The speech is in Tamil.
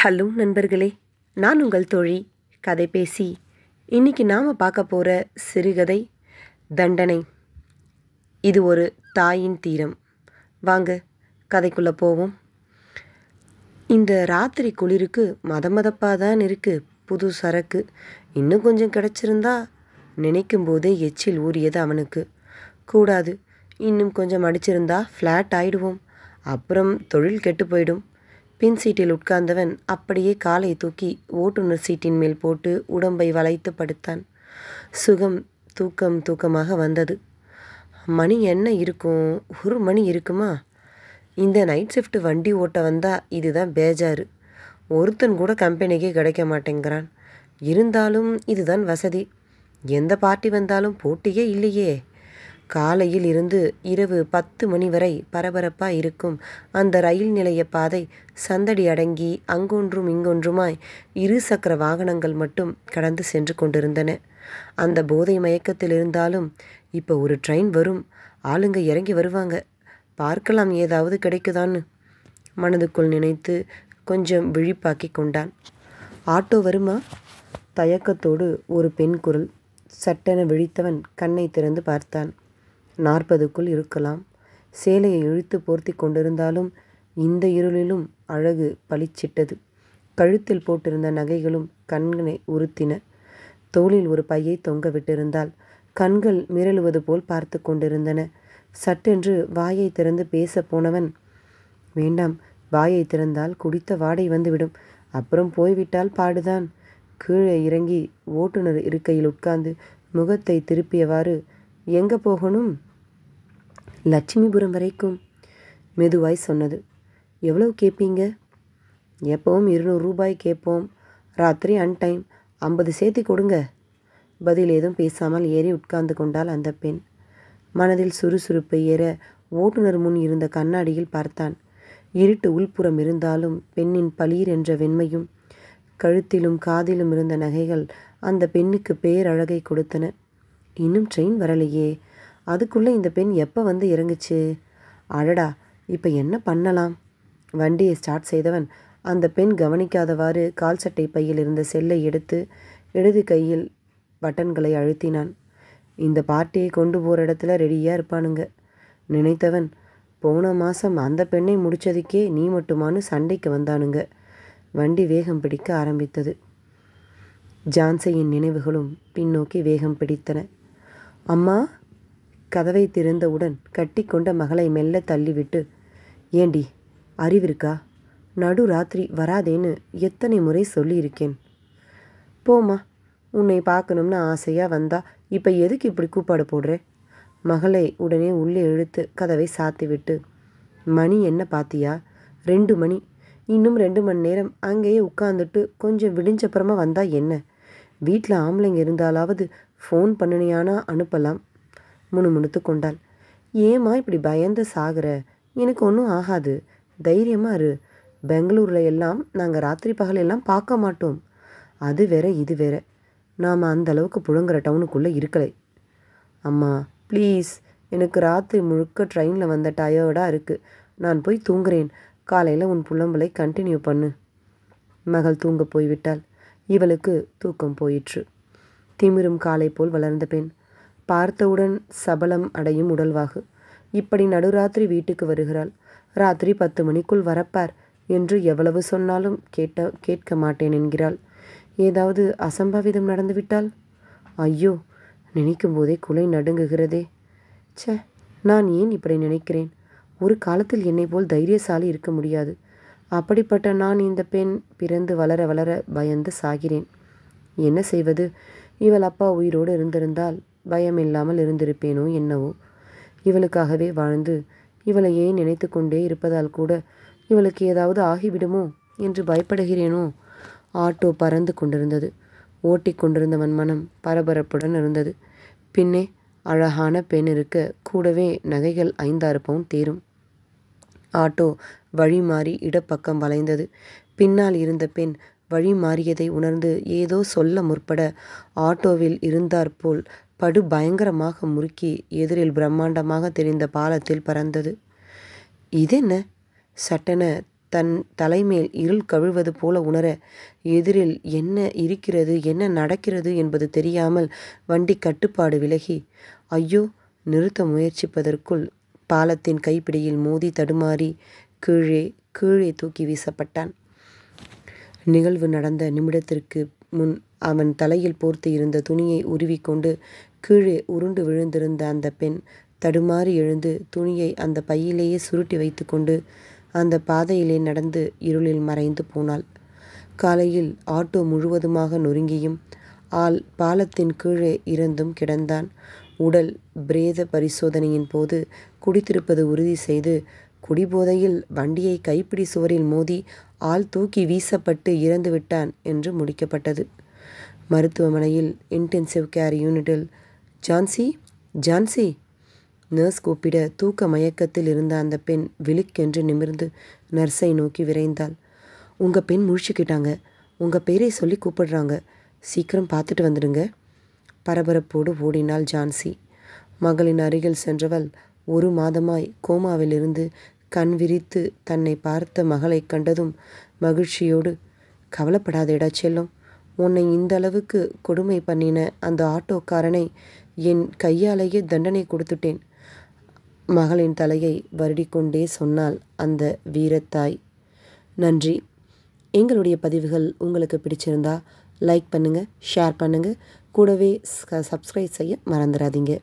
ஹலோ நண்பர்களே நான் உங்கள் தோழி கதை பேசி இன்றைக்கி நாம் பார்க்க போகிற சிறுகதை தண்டனை இது ஒரு தாயின் தீரம் வாங்க கதைக்குள்ளே போவோம் இந்த ராத்திரி குளிருக்கு மத மதப்பாக தான் இருக்குது புது சரக்கு இன்னும் கொஞ்சம் கிடச்சிருந்தா நினைக்கும் போதே எச்சில் ஊறியது அவனுக்கு கூடாது இன்னும் கொஞ்சம் அடிச்சிருந்தா ஃப்ளாட் ஆகிடுவோம் அப்புறம் தொழில் கெட்டு போயிடும் பின் சீட்டில் உட்கார்ந்தவன் அப்படியே காலை தூக்கி ஓட்டுநர் சீட்டின் மேல் போட்டு உடம்பை வளைத்து படுத்தான் சுகம் தூக்கம் தூக்கமாக வந்தது மணி என்ன இருக்கும் ஒரு மணி இருக்குமா இந்த நைட் ஷிஃப்ட் வண்டி ஓட்ட வந்தால் இதுதான் பேஜாரு ஒருத்தன் கூட கம்பெனிக்கே கிடைக்க மாட்டேங்கிறான் இருந்தாலும் இதுதான் வசதி எந்த பார்ட்டி வந்தாலும் போட்டியே இல்லையே காலையில் இருந்து இரவு பத்து மணி வரை பரபரப்பா இருக்கும் அந்த ரயில் நிலைய பாதை சந்தடி அடங்கி அங்கொன்றும் இங்கொன்றுமாய் இரு சக்கர வாகனங்கள் மட்டும் கடந்து சென்று கொண்டிருந்தன அந்த போதை மயக்கத்தில் இருந்தாலும் இப்போ ஒரு ட்ரெயின் வரும் ஆளுங்க இறங்கி வருவாங்க பார்க்கலாம் ஏதாவது கிடைக்குதான்னு மனதுக்குள் நினைத்து கொஞ்சம் விழிப்பாக்கி கொண்டான் ஆட்டோ வருமா தயக்கத்தோடு ஒரு பெண் குரல் சட்டென விழித்தவன் கண்ணை திறந்து பார்த்தான் நாற்பதுக்குள் இருக்கலாம் சேலையை இழுத்து போர்த்தி கொண்டிருந்தாலும் இந்த இருளிலும் அழகு பளிச்சிட்டது கழுத்தில் போட்டிருந்த நகைகளும் கண்களை உறுத்தின தோளில் ஒரு பையை தொங்க விட்டிருந்தால் கண்கள் மிரளுவது போல் பார்த்து கொண்டிருந்தன சட்டென்று வாயை திறந்து பேச போனவன் வேண்டாம் வாயை திறந்தால் குடித்த வாடை வந்துவிடும் அப்புறம் போய்விட்டால் பாடுதான் கீழே இறங்கி ஓட்டுநர் இருக்கையில் உட்கார்ந்து முகத்தை திருப்பியவாறு எங்கே போகணும் லட்சுமிபுரம் வரைக்கும் மெதுவாய் சொன்னது எவ்வளவு கேட்பீங்க எப்பவும் இருநூறு ரூபாய் கேட்போம் ராத்திரி அன்டைம் ஐம்பது சேர்த்தி கொடுங்க பதில் ஏதும் பேசாமல் ஏறி உட்கார்ந்து கொண்டால் அந்த பெண் மனதில் சுறுசுறுப்பு ஏற ஓட்டுநர் முன் இருந்த கண்ணாடியில் பார்த்தான் இருட்டு உள்புறம் இருந்தாலும் பெண்ணின் பளீர் என்ற வெண்மையும் கழுத்திலும் காதிலும் இருந்த நகைகள் அந்த பெண்ணுக்கு பேரழகை கொடுத்தன இன்னும் ட்ரெயின் வரலையே அதுக்குள்ளே இந்த பெண் எப்போ வந்து இறங்குச்சு அடடா இப்போ என்ன பண்ணலாம் வண்டியை ஸ்டார்ட் செய்தவன் அந்த பெண் கவனிக்காதவாறு கால் சட்டை பையில் இருந்த செல்லை எடுத்து இடது கையில் பட்டன்களை அழுத்தினான் இந்த பார்ட்டியை கொண்டு போகிற இடத்துல ரெடியாக இருப்பானுங்க நினைத்தவன் போன மாதம் அந்த பெண்ணை முடித்ததுக்கே நீ மட்டுமானு சண்டைக்கு வந்தானுங்க வண்டி வேகம் பிடிக்க ஆரம்பித்தது ஜான்சையின் நினைவுகளும் பின்னோக்கி வேகம் பிடித்தன அம்மா கதவை திறந்தவுடன் கட்டிக்கொண்ட மகளை மெல்ல தள்ளிவிட்டு ஏண்டி அறிவிருக்கா நடு ராத்திரி வராதேன்னு எத்தனை முறை சொல்லியிருக்கேன் போம்மா உன்னை பார்க்கணும்னு ஆசையாக வந்தா இப்போ எதுக்கு இப்படி கூப்பாடு போடுற மகளை உடனே உள்ளே இழுத்து கதவை சாத்திவிட்டு மணி என்ன பாத்தியா ரெண்டு மணி இன்னும் ரெண்டு மணி நேரம் அங்கேயே உட்காந்துட்டு கொஞ்சம் விடிஞ்சப்புறமா வந்தால் என்ன வீட்டில் ஆம்பளைங்க இருந்தாலாவது ஃபோன் பண்ணினியானா அனுப்பலாம் முணுமுணுத்து கொண்டாள் ஏமா இப்படி பயந்து சாகிற எனக்கு ஒன்றும் ஆகாது தைரியமாக இரு பெங்களூரில் எல்லாம் நாங்கள் ராத்திரி பகல் எல்லாம் பார்க்க மாட்டோம் அது வேற இது வேற நாம் அந்த அளவுக்கு புழுங்குற டவுனுக்குள்ளே இருக்கலை அம்மா ப்ளீஸ் எனக்கு ராத்திரி முழுக்க ட்ரெயினில் வந்த டயர்டாக இருக்குது நான் போய் தூங்குறேன் காலையில் உன் புலம்பலை கண்டினியூ பண்ணு மகள் தூங்க போய்விட்டாள் இவளுக்கு தூக்கம் போயிற்று திமிரும் காலை போல் வளர்ந்த பெண் பார்த்தவுடன் சபலம் அடையும் உடல்வாகு இப்படி நடுராத்திரி வீட்டுக்கு வருகிறாள் ராத்திரி பத்து மணிக்குள் வரப்பார் என்று எவ்வளவு சொன்னாலும் கேட்ட கேட்க மாட்டேன் என்கிறாள் ஏதாவது அசம்பாவிதம் நடந்துவிட்டால் ஐயோ நினைக்கும் போதே குலை நடுங்குகிறதே சே நான் ஏன் இப்படி நினைக்கிறேன் ஒரு காலத்தில் என்னை போல் தைரியசாலி இருக்க முடியாது அப்படிப்பட்ட நான் இந்த பெண் பிறந்து வளர வளர பயந்து சாகிறேன் என்ன செய்வது இவள் அப்பா உயிரோடு இருந்திருந்தால் பயமில்லாமல் இருந்திருப்பேனோ என்னவோ இவளுக்காகவே வாழ்ந்து இவளை ஏன் நினைத்து கொண்டே இருப்பதால் கூட இவளுக்கு ஏதாவது ஆகிவிடுமோ என்று பயப்படுகிறேனோ ஆட்டோ பறந்து கொண்டிருந்தது ஓட்டி கொண்டிருந்தவன் மனம் பரபரப்புடன் இருந்தது பின்னே அழகான பெண் இருக்க கூடவே நகைகள் ஐந்தாறு பவுன் தேரும் ஆட்டோ வழி மாறி இடப்பக்கம் வளைந்தது பின்னால் இருந்த பெண் வழி மாறியதை உணர்ந்து ஏதோ சொல்ல முற்பட ஆட்டோவில் இருந்தாற்போல் படு பயங்கரமாக முறுக்கி எதிரில் பிரம்மாண்டமாக தெரிந்த பாலத்தில் பறந்தது இதென்ன சட்டென தன் தலைமேல் இருள் கவிழ்வது போல உணர எதிரில் என்ன இருக்கிறது என்ன நடக்கிறது என்பது தெரியாமல் வண்டி கட்டுப்பாடு விலகி ஐயோ நிறுத்த முயற்சிப்பதற்குள் பாலத்தின் கைப்பிடியில் மோதி தடுமாறி கீழே கீழே தூக்கி வீசப்பட்டான் நிகழ்வு நடந்த நிமிடத்திற்கு முன் அவன் தலையில் போர்த்து இருந்த துணியை உருவிக்கொண்டு கீழே உருண்டு விழுந்திருந்த அந்த பெண் தடுமாறி எழுந்து துணியை அந்த பையிலேயே சுருட்டி வைத்துக்கொண்டு அந்த பாதையிலே நடந்து இருளில் மறைந்து போனாள் காலையில் ஆட்டோ முழுவதுமாக நொறுங்கியும் ஆள் பாலத்தின் கீழே இறந்தும் கிடந்தான் உடல் பிரேத பரிசோதனையின் போது குடித்திருப்பது உறுதி செய்து குடிபோதையில் வண்டியை கைப்பிடி சுவரில் மோதி ஆள் தூக்கி வீசப்பட்டு இறந்து விட்டான் என்று முடிக்கப்பட்டது மருத்துவமனையில் இன்டென்சிவ் கேர் யூனிட்டில் ஜான்சி ஜான்சி நர்ஸ் கூப்பிட தூக்க மயக்கத்தில் இருந்த அந்த பெண் விழுக்கென்று நிமிர்ந்து நர்ஸை நோக்கி விரைந்தாள் உங்கள் பெண் முழிச்சுக்கிட்டாங்க உங்கள் பேரை சொல்லி கூப்பிடுறாங்க சீக்கிரம் பார்த்துட்டு வந்துடுங்க பரபரப்போடு ஓடினாள் ஜான்சி மகளின் அருகில் சென்றவள் ஒரு மாதமாய் கோமாவிலிருந்து கண் விரித்து தன்னை பார்த்த மகளை கண்டதும் மகிழ்ச்சியோடு கவலைப்படாதேடா செல்லும் உன்னை இந்த அளவுக்கு கொடுமை பண்ணின அந்த ஆட்டோக்காரனை என் கையாலேயே தண்டனை கொடுத்துட்டேன் மகளின் தலையை வருடிக்கொண்டே சொன்னால் அந்த வீரத்தாய் நன்றி எங்களுடைய பதிவுகள் உங்களுக்கு பிடிச்சிருந்தா லைக் பண்ணுங்கள் ஷேர் பண்ணுங்கள் கூடவே சப்ஸ்கிரைப் செய்ய மறந்துடாதீங்க